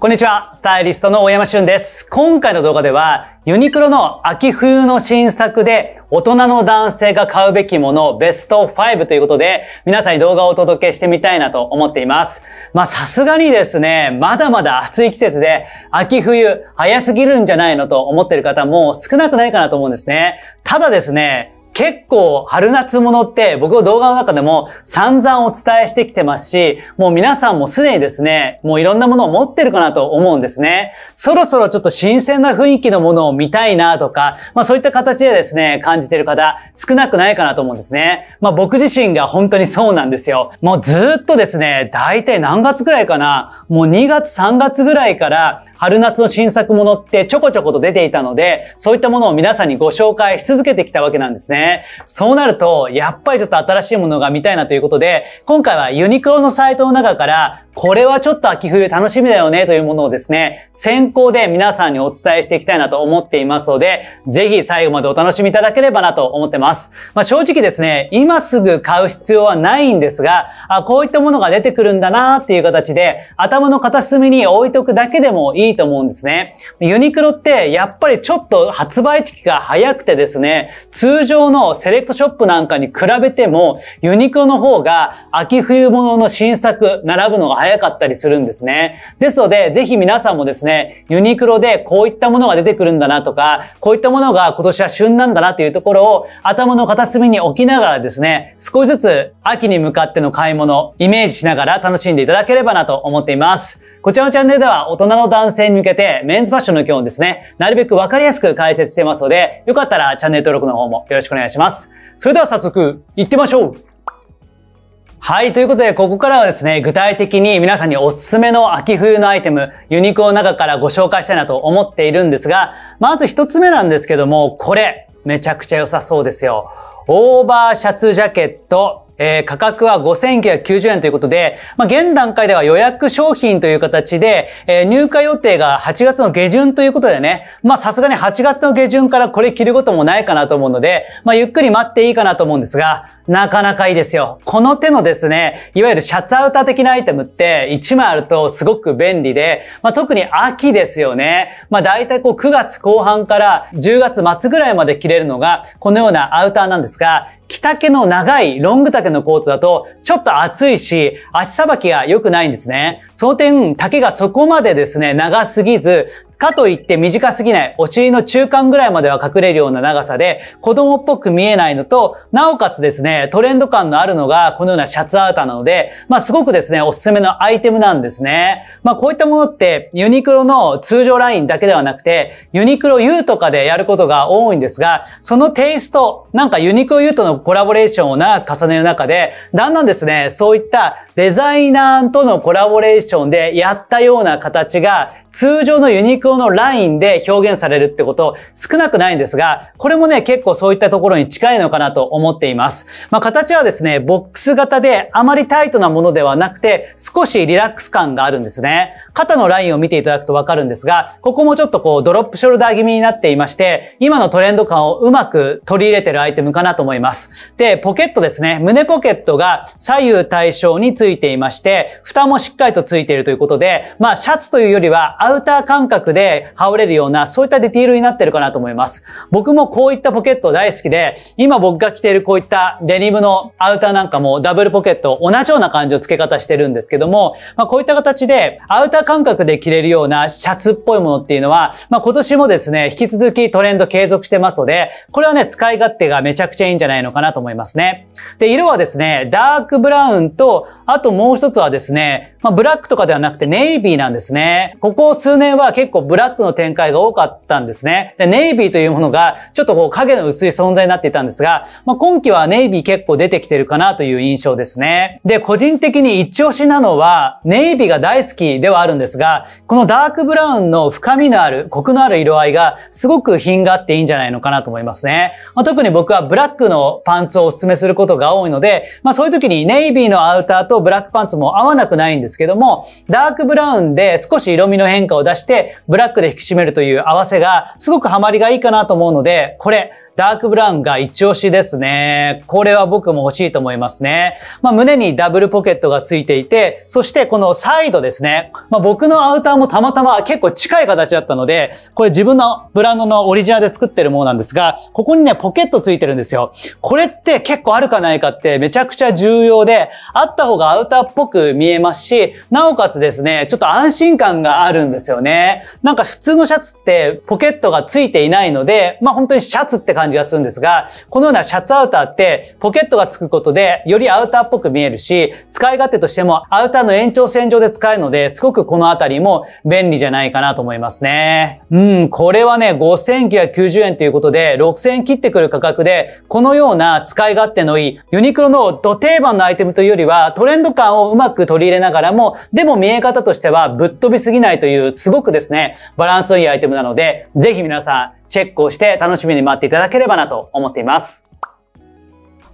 こんにちは、スタイリストの大山俊です。今回の動画では、ユニクロの秋冬の新作で大人の男性が買うべきものベスト5ということで、皆さんに動画をお届けしてみたいなと思っています。まあさすがにですね、まだまだ暑い季節で、秋冬早すぎるんじゃないのと思ってる方も少なくないかなと思うんですね。ただですね、結構春夏物って僕の動画の中でも散々お伝えしてきてますし、もう皆さんもすでにですね、もういろんなものを持ってるかなと思うんですね。そろそろちょっと新鮮な雰囲気のものを見たいなとか、まあそういった形でですね、感じてる方少なくないかなと思うんですね。まあ僕自身が本当にそうなんですよ。もうずっとですね、大体何月ぐらいかな、もう2月3月ぐらいから春夏の新作ものってちょこちょこと出ていたので、そういったものを皆さんにご紹介し続けてきたわけなんですね。ね。そうなると、やっぱりちょっと新しいものが見たいなということで、今回はユニクロのサイトの中から、これはちょっと秋冬楽しみだよねというものをですね、先行で皆さんにお伝えしていきたいなと思っていますので、ぜひ最後までお楽しみいただければなと思ってます。まあ、正直ですね、今すぐ買う必要はないんですが、あ、こういったものが出てくるんだなっていう形で、頭の片隅に置いとくだけでもいいと思うんですね。ユニクロってやっぱりちょっと発売時期が早くてですね、通常ロのセレクトショップなんかに比べても、ユニクロの方が秋冬物の新作、並ぶのが早かったりするんですね。ですので、ぜひ皆さんもですね、ユニクロでこういったものが出てくるんだなとか、こういったものが今年は旬なんだなというところを頭の片隅に置きながらですね、少しずつ秋に向かっての買い物、イメージしながら楽しんでいただければなと思っています。こちらのチャンネルでは大人の男性に向けてメンズファッションの基本ですね、なるべくわかりやすく解説してますので、よかったらチャンネル登録の方もよろしくお願いします。願いします。それでは早速、行ってみましょうはい。ということで、ここからはですね、具体的に皆さんにおすすめの秋冬のアイテム、ユニロの中からご紹介したいなと思っているんですが、まず一つ目なんですけども、これ、めちゃくちゃ良さそうですよ。オーバーシャツジャケット、えー、価格は5990円ということで、まあ、現段階では予約商品という形で、えー、入荷予定が8月の下旬ということでね、まさすがに8月の下旬からこれ着ることもないかなと思うので、まあ、ゆっくり待っていいかなと思うんですが、なかなかいいですよ。この手のですね、いわゆるシャツアウター的なアイテムって1枚あるとすごく便利で、まあ、特に秋ですよね。まあ、大体こう9月後半から10月末ぐらいまで着れるのが、このようなアウターなんですが、着丈の長いロング丈のコートだと、ちょっと暑いし、足さばきが良くないんですね。その点、丈がそこまでですね、長すぎず、かといって短すぎない、お尻の中間ぐらいまでは隠れるような長さで、子供っぽく見えないのと、なおかつですね、トレンド感のあるのが、このようなシャツアウターなので、まあすごくですね、おすすめのアイテムなんですね。まあこういったものって、ユニクロの通常ラインだけではなくて、ユニクロ U とかでやることが多いんですが、そのテイスト、なんかユニクロ U とのコラボレーションを長く重ねる中で、だんだんですね、そういったデザイナーとのコラボレーションでやったような形が、通常のユニクロ落のラインで表現されるってこと少なくないんですが、これもね、結構そういったところに近いのかなと思っています。まあ、形はですね、ボックス型であまりタイトなものではなくて、少しリラックス感があるんですね。肩のラインを見ていただくとわかるんですが、ここもちょっとこう、ドロップショルダー気味になっていまして、今のトレンド感をうまく取り入れてるアイテムかなと思います。で、ポケットですね。胸ポケットが左右対称についていまして、蓋もしっかりとついているということで、まあ、シャツというよりはアウター感覚でで羽織れるような、そういったディティールになってるかなと思います。僕もこういったポケット大好きで、今僕が着ているこういったデニムのアウターなんかもダブルポケット、同じような感じの付け方してるんですけども、まあ、こういった形でアウター感覚で着れるようなシャツっぽいものっていうのは、まあ、今年もですね、引き続きトレンド継続してますので、これはね、使い勝手がめちゃくちゃいいんじゃないのかなと思いますね。で、色はですね、ダークブラウンと、あともう一つはですね、まあ、ブラックとかではなくてネイビーなんですね。ここ数年は結構ブラックの展開が多かったんですね。でネイビーというものがちょっとこう影の薄い存在になっていたんですが、まあ、今季はネイビー結構出てきてるかなという印象ですね。で、個人的に一押しなのはネイビーが大好きではあるんですが、このダークブラウンの深みのある、コクのある色合いがすごく品があっていいんじゃないのかなと思いますね。まあ、特に僕はブラックのパンツをお勧めすることが多いので、まあそういう時にネイビーのアウターとブラックパンツも合わなくないんですですけども、ダークブラウンで少し色味の変化を出して、ブラックで引き締めるという合わせが、すごくハマりがいいかなと思うので、これ、ダークブラウンが一押しですね。これは僕も欲しいと思いますね。まあ、胸にダブルポケットがついていて、そしてこのサイドですね。まあ、僕のアウターもたまたま結構近い形だったので、これ自分のブランドのオリジナルで作ってるものなんですが、ここにね、ポケットついてるんですよ。これって結構あるかないかってめちゃくちゃ重要で、あった方がアウターっぽく見えますし、なおかつですね、ちょっと安心感があるんですよね。なんか普通のシャツってポケットがついていないので、まあ、本当にシャツって感じ感じがするんですが、このようなシャツアウターってポケットがつくことでよりアウターっぽく見えるし、使い勝手としてもアウターの延長線上で使えるので、すごくこのあたりも便利じゃないかなと思いますね。うん、これはね、5990円ということで、6000円切ってくる価格で、このような使い勝手のいい、ユニクロのド定番のアイテムというよりは、トレンド感をうまく取り入れながらも、でも見え方としてはぶっ飛びすぎないという、すごくですね、バランスのいいアイテムなので、ぜひ皆さん、チェックをして楽しみに待っていただければなと思っています。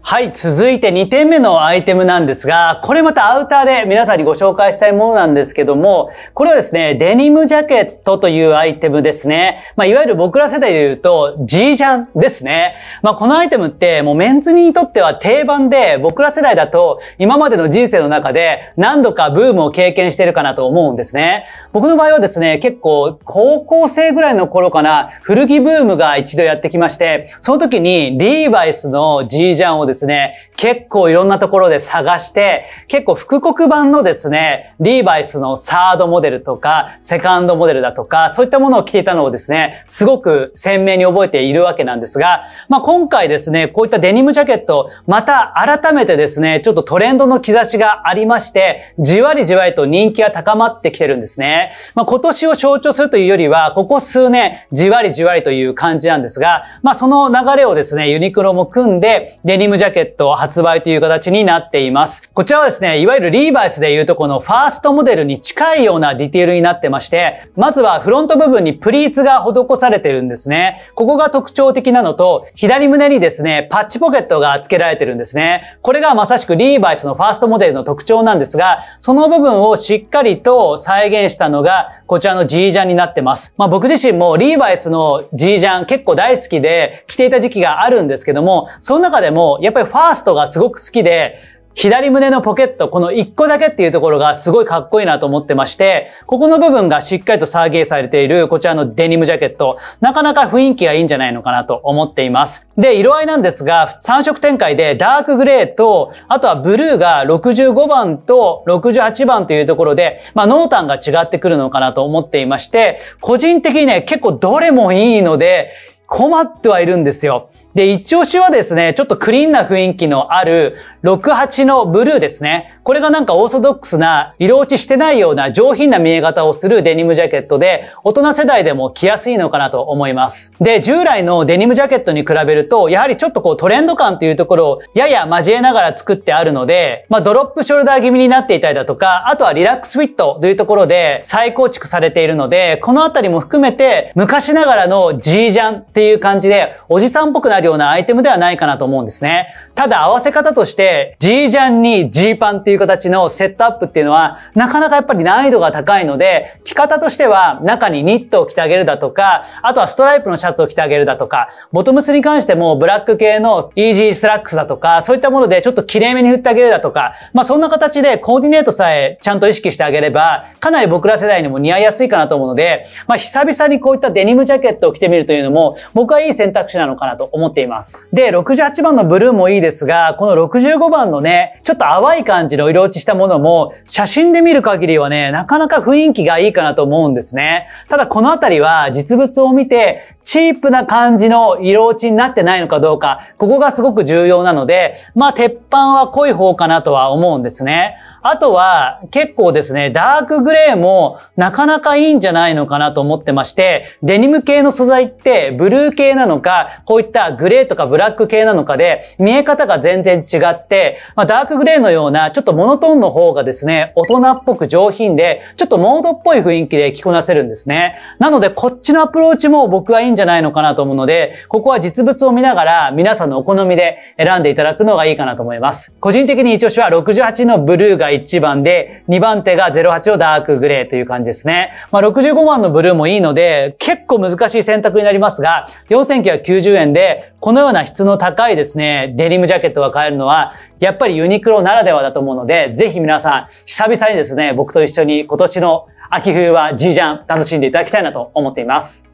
はい、続いて2点目のアイテムなんですが、これまたアウターで皆さんにご紹介したいものなんですけども、これはですね、デニムジャケットというアイテムですね。まあ、いわゆる僕ら世代で言うと、G ジャンですね。まあ、このアイテムってもうメンズにとっては定番で、僕ら世代だと今までの人生の中で何度かブームを経験してるかなと思うんですね。僕の場合はですね、結構高校生ぐらいの頃かな、古着ブームが一度やってきまして、その時にリーバイスの G ジャンをですねですね、結構いろんなところで探して、結構復刻版のですね、リーバイスのサードモデルとか、セカンドモデルだとか、そういったものを着ていたのをですね、すごく鮮明に覚えているわけなんですが、まあ、今回ですね、こういったデニムジャケット、また改めてですね、ちょっとトレンドの兆しがありまして、じわりじわりと人気が高まってきてるんですね。まあ、今年を象徴するというよりは、ここ数年、じわりじわりという感じなんですが、まあ、その流れをですね、ユニクロも組んで、デニムジャケットジャケット発売という形になっています。こちらはですね、いわゆるリーバイスでいうとこのファーストモデルに近いようなディテールになってまして、まずはフロント部分にプリーツが施されてるんですね。ここが特徴的なのと、左胸にですね、パッチポケットが付けられてるんですね。これがまさしくリーバイスのファーストモデルの特徴なんですが、その部分をしっかりと再現したのが、こちらのジージャンになってます。まあ僕自身もリーバイスのジージャン結構大好きで着ていた時期があるんですけども、その中でもやっぱりファーストがすごく好きで、左胸のポケット、この1個だけっていうところがすごいかっこいいなと思ってまして、ここの部分がしっかりとサーゲーされているこちらのデニムジャケット、なかなか雰囲気がいいんじゃないのかなと思っています。で、色合いなんですが、3色展開でダークグレーと、あとはブルーが65番と68番というところで、まあ、濃淡が違ってくるのかなと思っていまして、個人的にね、結構どれもいいので、困ってはいるんですよ。で、一押しはですね、ちょっとクリーンな雰囲気のある68のブルーですね。これがなんかオーソドックスな、色落ちしてないような上品な見え方をするデニムジャケットで、大人世代でも着やすいのかなと思います。で、従来のデニムジャケットに比べると、やはりちょっとこうトレンド感というところをやや交えながら作ってあるので、まあドロップショルダー気味になっていたりだとか、あとはリラックスフィットというところで再構築されているので、このあたりも含めて昔ながらの G ジャンっていう感じで、おじさんっぽくなるようなアイテムではないかなと思うんですね。ただ合わせ方として、G ジャンに G パンっていういう形のセットアップっていうのは、なかなかやっぱり難易度が高いので、着方としては中にニットを着てあげるだとか、あとはストライプのシャツを着てあげるだとか、ボトムスに関してもブラック系のイージースラックスだとか、そういったものでちょっと綺麗めに振ってあげるだとか、まあそんな形でコーディネートさえちゃんと意識してあげれば、かなり僕ら世代にも似合いやすいかなと思うので、まあ久々にこういったデニムジャケットを着てみるというのも、僕はいい選択肢なのかなと思っています。で、68番のブルーもいいですが、この65番のね、ちょっと淡い感じのの色落ちしたものも、写真で見る限りはね、なかなか雰囲気がいいかなと思うんですね。ただこのあたりは実物を見て、チープな感じの色落ちになってないのかどうか、ここがすごく重要なので、まあ鉄板は濃い方かなとは思うんですね。あとは結構ですね、ダークグレーもなかなかいいんじゃないのかなと思ってまして、デニム系の素材ってブルー系なのか、こういったグレーとかブラック系なのかで見え方が全然違って、まあ、ダークグレーのようなちょっとモノトーンの方がですね、大人っぽく上品で、ちょっとモードっぽい雰囲気で着こなせるんですね。なのでこっちのアプローチも僕はいいんじゃないのかなと思うので、ここは実物を見ながら皆さんのお好みで選んでいただくのがいいかなと思います。個人的に一押しは68のブルーが1番で、2番手が08をダークグレーという感じですね。まあ、65番のブルーもいいので、結構難しい選択になりますが、4990円で、このような質の高いですね、デニムジャケットが買えるのは、やっぱりユニクロならではだと思うので、ぜひ皆さん、久々にですね、僕と一緒に今年の秋冬は G ジャン楽しんでいただきたいなと思っています。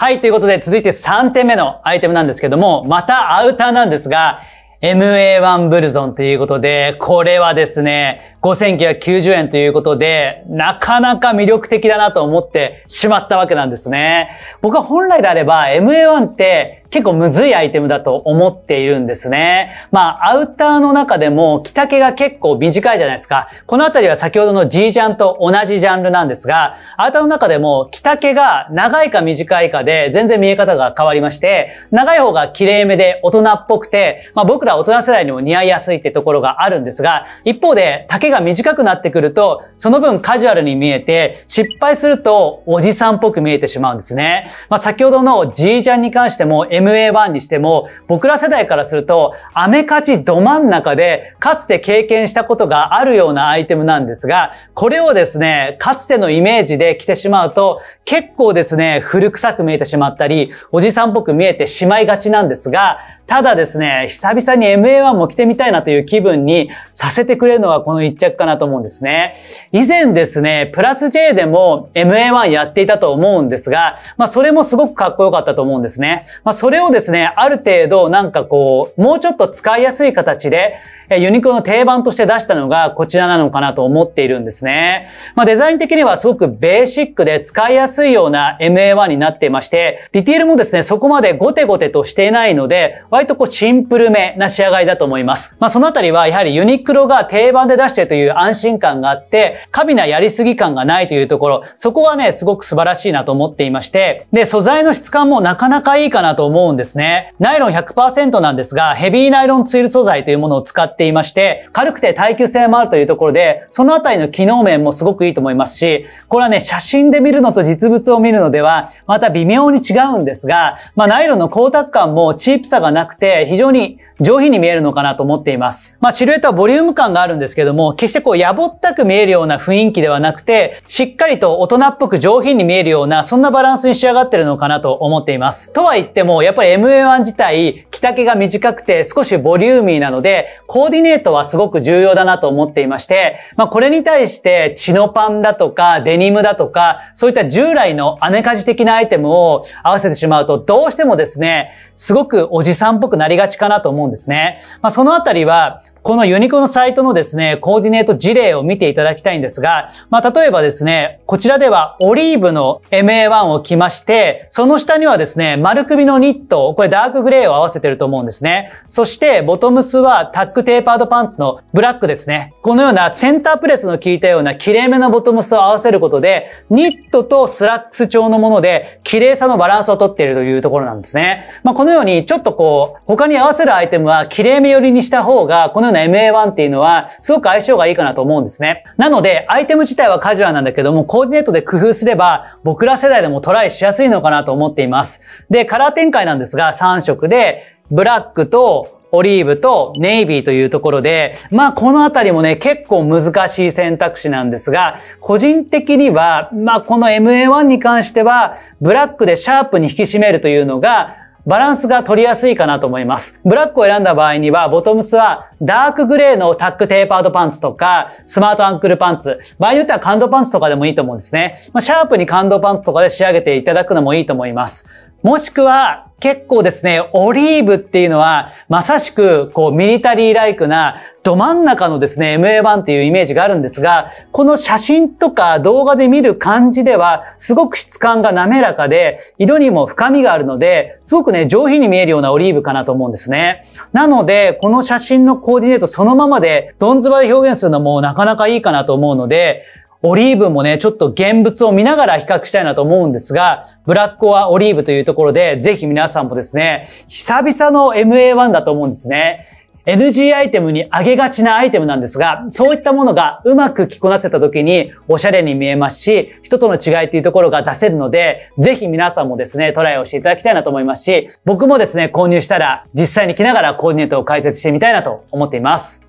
はい、ということで続いて3点目のアイテムなんですけども、またアウターなんですが、MA1 ブルゾンということで、これはですね、5990円ということで、なかなか魅力的だなと思ってしまったわけなんですね。僕は本来であれば MA1 って結構むずいアイテムだと思っているんですね。まあ、アウターの中でも着丈が結構短いじゃないですか。このあたりは先ほどの G ジャンと同じジャンルなんですが、アウターの中でも着丈が長いか短いかで全然見え方が変わりまして、長い方が綺麗めで大人っぽくて、まあ僕ら大人世代にも似合いやすいってところがあるんですが、一方で丈が短くなってくると、その分カジュアルに見えて、失敗するとおじさんっぽく見えてしまうんですね。まあ先ほどの G ジャンに関しても MA1 にしても、僕ら世代からすると、アメカジど真ん中で、かつて経験したことがあるようなアイテムなんですが、これをですね、かつてのイメージで着てしまうと、結構ですね、古臭く見えてしまったり、おじさんっぽく見えてしまいがちなんですが、ただですね、久々に MA1 も着てみたいなという気分にさせてくれるのはこの一着かなと思うんですね。以前ですね、プラス J でも MA1 やっていたと思うんですが、まあそれもすごくかっこよかったと思うんですね。まあそれをですね、ある程度なんかこう、もうちょっと使いやすい形で、ユニクロの定番として出したのがこちらなのかなと思っているんですね。まあデザイン的にはすごくベーシックで使いやすいような MA1 になっていまして、ディティールもですね、そこまでゴテゴテとしていないので、割とこうシンプルめな仕上がりだと思います。まあそのあたりはやはりユニクロが定番で出してという安心感があって、過敏なやりすぎ感がないというところ、そこはね、すごく素晴らしいなと思っていまして、で、素材の質感もなかなかいいかなと思うんですね。ナイロン100%なんですが、ヘビーナイロンツイル素材というものを使っていまして、軽くて耐久性もあるというところで、そのあたりの機能面もすごくいいと思いますし、これはね、写真で見るのと実物を見るのでは、また微妙に違うんですが、まあナイロンの光沢感もチープさがなくくて、非常に上品に見えるのかなと思っています。まあ、シルエットはボリューム感があるんですけども、決してこう、やぼったく見えるような雰囲気ではなくて、しっかりと大人っぽく上品に見えるような、そんなバランスに仕上がってるのかなと思っています。とは言っても、やっぱり MA1 自体、着丈が短くて少しボリューミーなので、コーディネートはすごく重要だなと思っていまして、まあ、これに対して、チノパンだとか、デニムだとか、そういった従来のアメカジ的なアイテムを合わせてしまうと、どうしてもですね、すごくおじさんっぽくなりがちかなと思うんですんですね。まあ、そのあたりは、このユニクロのサイトのですね、コーディネート事例を見ていただきたいんですが、まあ、例えばですね、こちらではオリーブの MA1 を着まして、その下にはですね、丸首のニット、これダークグレーを合わせてると思うんですね。そして、ボトムスはタックテーパードパンツのブラックですね。このようなセンタープレスの効いたような綺麗めなボトムスを合わせることで、ニットとスラックス調のもので、綺麗さのバランスをとっているというところなんですね。まあ、このように、ちょっとこう、他に合わせるアイテムは綺麗め寄りにした方が、このようなの MA1 っていうのは、すごく相性がいいかなと思うんですね。なので、アイテム自体はカジュアルなんだけども、コーディネートで工夫すれば、僕ら世代でもトライしやすいのかなと思っています。で、カラー展開なんですが、3色で、ブラックと、オリーブとネイビーというところで、まあこのあたりもね、結構難しい選択肢なんですが、個人的には、まあこの MA1 に関しては、ブラックでシャープに引き締めるというのが、バランスが取りやすいかなと思います。ブラックを選んだ場合には、ボトムスはダークグレーのタックテーパードパンツとか、スマートアンクルパンツ、場合によっては感動パンツとかでもいいと思うんですね。まあ、シャープに感動パンツとかで仕上げていただくのもいいと思います。もしくは、結構ですね、オリーブっていうのは、まさしく、こう、ミリタリーライクな、ど真ん中のですね、MA1 っていうイメージがあるんですが、この写真とか動画で見る感じでは、すごく質感が滑らかで、色にも深みがあるので、すごくね、上品に見えるようなオリーブかなと思うんですね。なので、この写真のコーディネートそのままで、どんずばで表現するのもなかなかいいかなと思うので、オリーブもね、ちょっと現物を見ながら比較したいなと思うんですが、ブラックオアオリーブというところで、ぜひ皆さんもですね、久々の MA1 だと思うんですね。NG アイテムに上げがちなアイテムなんですが、そういったものがうまく着こなせた時におしゃれに見えますし、人との違いというところが出せるので、ぜひ皆さんもですね、トライをしていただきたいなと思いますし、僕もですね、購入したら実際に着ながらコーディネートを解説してみたいなと思っています。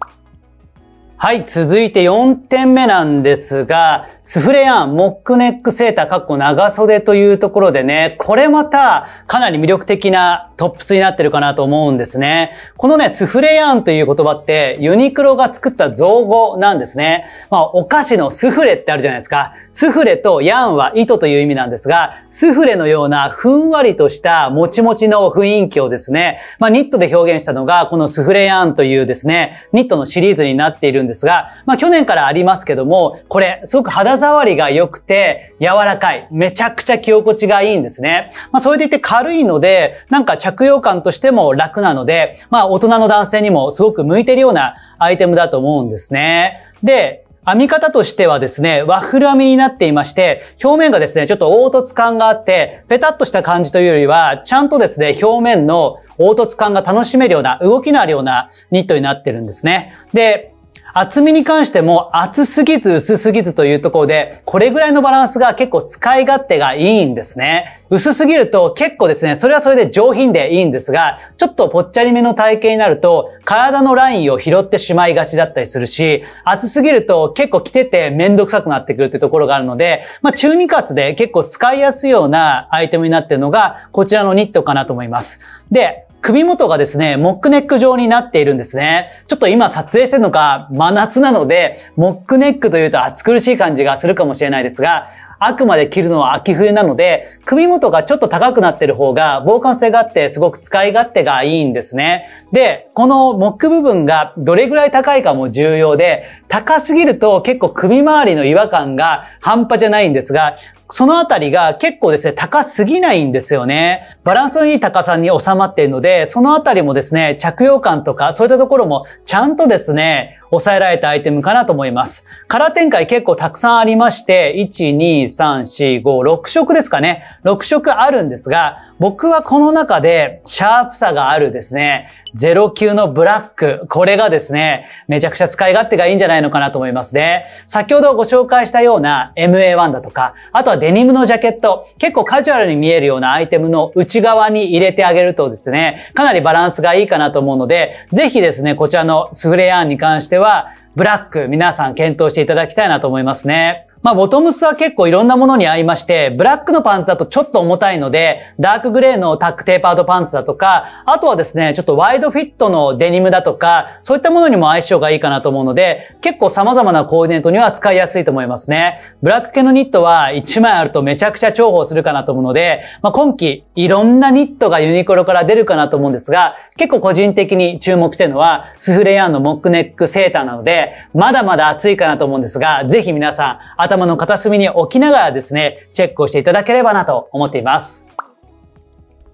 はい、続いて4点目なんですが、スフレアン、モックネックセーター、かっこ長袖というところでね、これまたかなり魅力的なトップスになってるかなと思うんですね。このね、スフレヤンという言葉ってユニクロが作った造語なんですね。まあ、お菓子のスフレってあるじゃないですか。スフレとヤンは糸という意味なんですが、スフレのようなふんわりとしたもちもちの雰囲気をですね、まあ、ニットで表現したのがこのスフレヤンというですね、ニットのシリーズになっているんですが、まあ、去年からありますけども、これ、すごく肌触りが良くて、柔らかい、めちゃくちゃ着心地がいいんですね。まあ、それでいて軽いので、なんか着着用感としても楽なので、まあ大人の男性にもすごく向いてるようなアイテムだと思うんですね。で、編み方としてはですね、ワッフル編みになっていまして、表面がですね、ちょっと凹凸感があって、ペタッとした感じというよりは、ちゃんとですね、表面の凹凸感が楽しめるような、動きのあるようなニットになってるんですね。で、厚みに関しても厚すぎず薄すぎずというところで、これぐらいのバランスが結構使い勝手がいいんですね。薄すぎると結構ですね、それはそれで上品でいいんですが、ちょっとぽっちゃりめの体型になると、体のラインを拾ってしまいがちだったりするし、厚すぎると結構着ててめんどくさくなってくるというところがあるので、まあ中二活で結構使いやすいようなアイテムになっているのが、こちらのニットかなと思います。で、首元がですね、モックネック状になっているんですね。ちょっと今撮影してるのか、真夏なので、モックネックというと暑苦しい感じがするかもしれないですが、あくまで着るのは秋冬なので、首元がちょっと高くなってる方が防寒性があってすごく使い勝手がいいんですね。で、このモック部分がどれぐらい高いかも重要で、高すぎると結構首周りの違和感が半端じゃないんですが、そのあたりが結構ですね、高すぎないんですよね。バランスのいい高さに収まっているので、そのあたりもですね、着用感とか、そういったところもちゃんとですね、抑えられたアイテムかなと思います。カラー展開結構たくさんありまして、1、2、3、4、5、6色ですかね。6色あるんですが、僕はこの中でシャープさがあるですね、09のブラック、これがですね、めちゃくちゃ使い勝手がいいんじゃないのかなと思いますね。先ほどご紹介したような MA1 だとか、あとはデニムのジャケット、結構カジュアルに見えるようなアイテムの内側に入れてあげるとですね、かなりバランスがいいかなと思うので、ぜひですね、こちらのスフレアーンに関しては、ブラック、皆さん検討していただきたいなと思いますね。まあ、ボトムスは結構いろんなものに合いまして、ブラックのパンツだとちょっと重たいので、ダークグレーのタックテーパードパンツだとか、あとはですね、ちょっとワイドフィットのデニムだとか、そういったものにも相性がいいかなと思うので、結構様々なコーディネートには使いやすいと思いますね。ブラック系のニットは1枚あるとめちゃくちゃ重宝するかなと思うので、まあ、今季いろんなニットがユニクロから出るかなと思うんですが、結構個人的に注目してるのは、スフレヤーンのモックネックセーターなので、で、まだまだ暑いかなと思うんですが、ぜひ皆さん、頭の片隅に置きながらですね、チェックをしていただければなと思っています。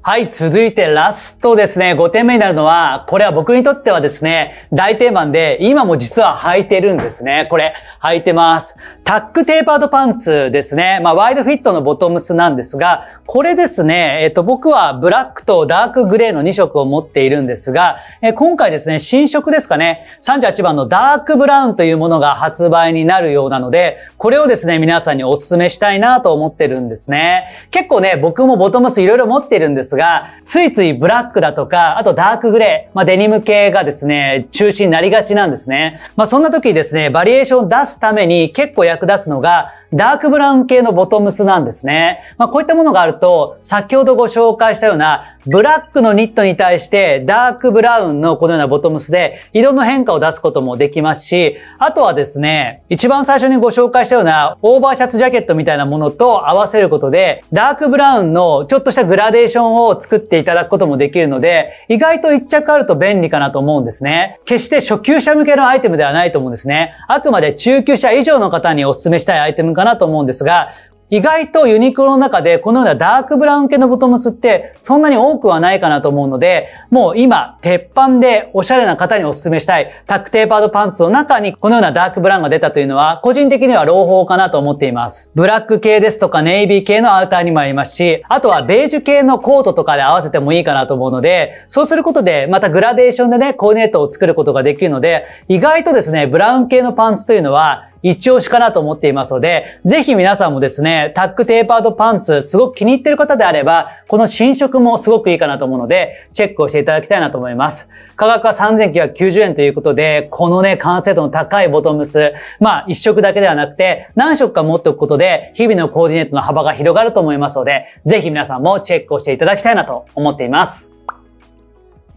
はい、続いてラストですね、5点目になるのは、これは僕にとってはですね、大定番で、今も実は履いてるんですね。これ、履いてます。タックテーパードパンツですね。まあ、ワイドフィットのボトムスなんですが、これですね、えっと、僕はブラックとダークグレーの2色を持っているんですが、え今回ですね、新色ですかね、38番のダークブラウンというものが発売になるようなので、これをですね、皆さんにお勧めしたいなと思ってるんですね。結構ね、僕もボトムスいろいろ持ってるんですが、ついついブラックだとか、あとダークグレー、まあ、デニム系がですね、中心になりがちなんですね。まあ、そんな時ですね、バリエーションを出すために結構役立つのが、ダークブラウン系のボトムスなんですね。まあ、こういったものがあると、先ほどご紹介したような、ブラックのニットに対して、ダークブラウンのこのようなボトムスで、色の変化を出すこともできますし、あとはですね、一番最初にご紹介したような、オーバーシャツジャケットみたいなものと合わせることで、ダークブラウンのちょっとしたグラデーションを作っていただくこともできるので、意外と一着あると便利かなと思うんですね。決して初級者向けのアイテムではないと思うんですね。あくまで中級者以上の方にお勧めしたいアイテムかなと思うんですが、意外とユニクロの中でこのようなダークブラウン系のボトムスってそんなに多くはないかなと思うので、もう今、鉄板でおしゃれな方にお勧めしたいタックテーパードパンツの中にこのようなダークブラウンが出たというのは、個人的には朗報かなと思っています。ブラック系ですとかネイビー系のアウターにも合いますし、あとはベージュ系のコートとかで合わせてもいいかなと思うので、そうすることでまたグラデーションでね、コーディネートを作ることができるので、意外とですね、ブラウン系のパンツというのは一押しかなと思っていますので、ぜひ皆さんもですね、タックテーパードパンツ、すごく気に入ってる方であれば、この新色もすごくいいかなと思うので、チェックをしていただきたいなと思います。価格は3990円ということで、このね、完成度の高いボトムス、まあ、一色だけではなくて、何色か持っておくことで、日々のコーディネートの幅が広がると思いますので、ぜひ皆さんもチェックをしていただきたいなと思っています。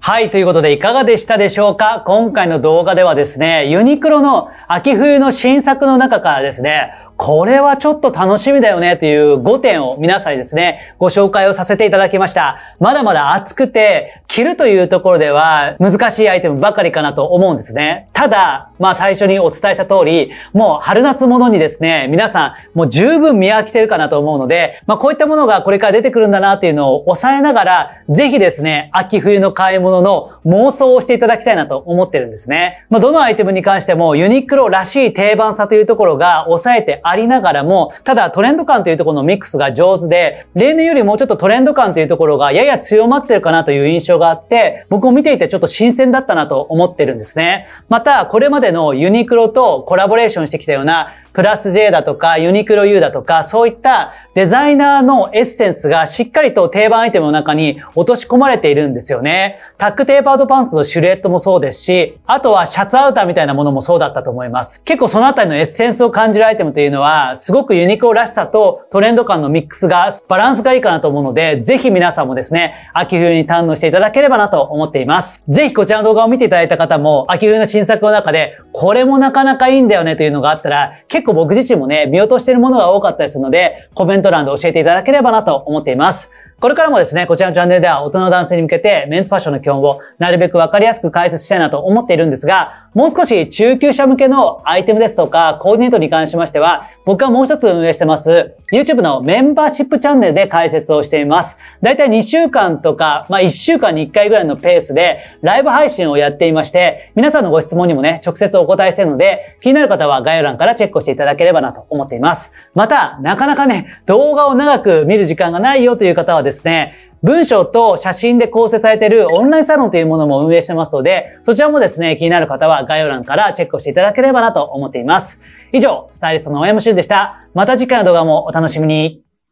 はい。ということで、いかがでしたでしょうか今回の動画ではですね、ユニクロの秋冬の新作の中からですね、これはちょっと楽しみだよねという5点を皆さんにですね、ご紹介をさせていただきました。まだまだ暑くて、着るというところでは難しいアイテムばかりかなと思うんですね。ただ、まあ最初にお伝えした通り、もう春夏物にですね、皆さんもう十分見飽きてるかなと思うので、まあこういったものがこれから出てくるんだなっていうのを抑えながら、ぜひですね、秋冬の買い物の妄想をしていただきたいなと思ってるんですね。まあどのアイテムに関してもユニクロらしい定番さというところが抑えてありながらも、ただトレンド感というところのミックスが上手で、例年よりもうちょっとトレンド感というところがやや強まってるかなという印象があって、僕も見ていてちょっと新鮮だったなと思ってるんですね。また、これまでのユニクロとコラボレーションしてきたようなプラス J だとか、ユニクロ U だとか、そういったデザイナーのエッセンスがしっかりと定番アイテムの中に落とし込まれているんですよね。タックテーパードパンツのシルエットもそうですし、あとはシャツアウターみたいなものもそうだったと思います。結構そのあたりのエッセンスを感じるアイテムというのは、すごくユニクロらしさとトレンド感のミックスが、バランスがいいかなと思うので、ぜひ皆さんもですね、秋冬に堪能していただければなと思っています。ぜひこちらの動画を見ていただいた方も、秋冬の新作の中で、これもなかなかいいんだよねというのがあったら、結構僕自身もね、見落としてるものが多かったりするので、コメント欄で教えていただければなと思っています。これからもですね、こちらのチャンネルでは大人の男性に向けてメンズファッションの基本をなるべくわかりやすく解説したいなと思っているんですが、もう少し中級者向けのアイテムですとか、コーディネートに関しましては、僕はもう一つ運営してます、YouTube のメンバーシップチャンネルで解説をしています。だいたい2週間とか、まあ1週間に1回ぐらいのペースで、ライブ配信をやっていまして、皆さんのご質問にもね、直接お答えしているので、気になる方は概要欄からチェックしていただければなと思っています。また、なかなかね、動画を長く見る時間がないよという方はですね、文章と写真で構成されているオンラインサロンというものも運営してますので、そちらもですね、気になる方は概要欄からチェックをしていただければなと思っています。以上、スタイリストの大山修でした。また次回の動画もお楽しみに。